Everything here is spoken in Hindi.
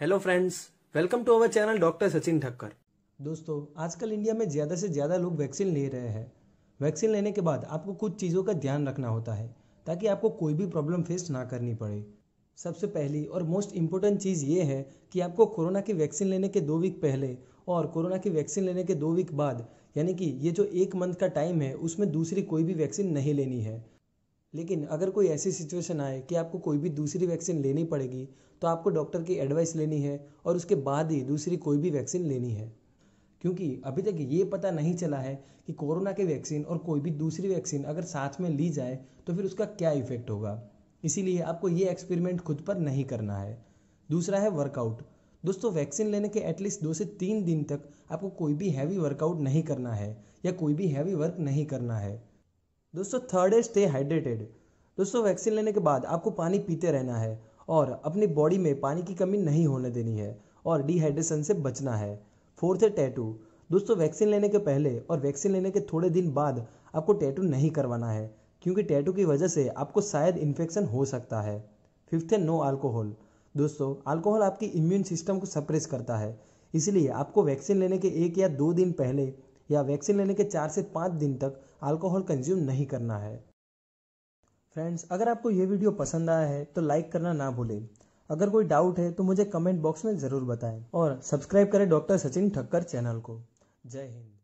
hello friends welcome to our channel doctor Sachin Thakkar दोस्तों आजकल इंडिया में ज़्यादा से ज़्यादा लोग वैक्सीन ले रहे हैं वैक्सीन लेने के बाद आपको कुछ चीज़ों का ध्यान रखना होता है ताकि आपको कोई भी प्रॉब्लम फेस ना करनी पड़े सबसे पहली और मोस्ट इम्पोर्टेंट चीज़ ये है कि आपको कोरोना की वैक्सीन लेने के दो वीक पहले और कोरोना की वैक्सीन लेने के दो वीक बाद यानी कि ये जो एक मंथ का टाइम है उसमें दूसरी कोई भी वैक्सीन नहीं लेनी है लेकिन अगर कोई ऐसी सिचुएशन आए कि आपको कोई भी दूसरी वैक्सीन लेनी पड़ेगी तो आपको डॉक्टर की एडवाइस लेनी है और उसके बाद ही दूसरी कोई भी वैक्सीन लेनी है क्योंकि अभी तक ये पता नहीं चला है कि कोरोना के वैक्सीन और कोई भी दूसरी वैक्सीन अगर साथ में ली जाए तो फिर उसका क्या इफेक्ट होगा इसीलिए आपको ये एक्सपेरिमेंट खुद पर नहीं करना है दूसरा है वर्कआउट दोस्तों वैक्सीन लेने के एटलीस्ट दो से तीन दिन तक आपको कोई भी हैवी वर्कआउट नहीं करना है या कोई भी हैवी वर्क नहीं करना है दोस्तों थर्ड है स्टे हाइड्रेटेड दोस्तों वैक्सीन लेने के बाद आपको पानी पीते रहना है और अपनी बॉडी में पानी की कमी नहीं होने देनी है और डिहाइड्रेशन से बचना है फोर्थ है टैटू दोस्तों वैक्सीन लेने के पहले और वैक्सीन लेने के थोड़े दिन बाद आपको टैटू नहीं करवाना है क्योंकि टैटू की वजह से आपको शायद इन्फेक्शन हो सकता है फिफ्थ है नो अल्कोहल दोस्तों अल्कोहल आपकी इम्यून सिस्टम को सप्रेस करता है इसलिए आपको वैक्सीन लेने के एक या दो दिन पहले या वैक्सीन लेने के चार से पाँच दिन तक अल्कोहल कंज्यूम नहीं करना है फ्रेंड्स अगर आपको ये वीडियो पसंद आया है तो लाइक करना ना भूलें अगर कोई डाउट है तो मुझे कमेंट बॉक्स में ज़रूर बताएं और सब्सक्राइब करें डॉक्टर सचिन ठक्कर चैनल को जय हिंद